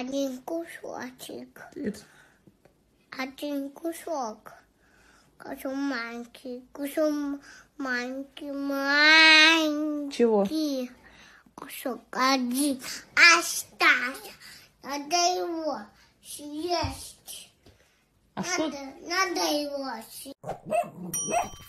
Один кусочек. Нет. Один кусок. Кусок маленький. Кусок маленький. Маленький. Чего? Кусок один. Остался. Надо его съесть. А надо, что? надо его съесть.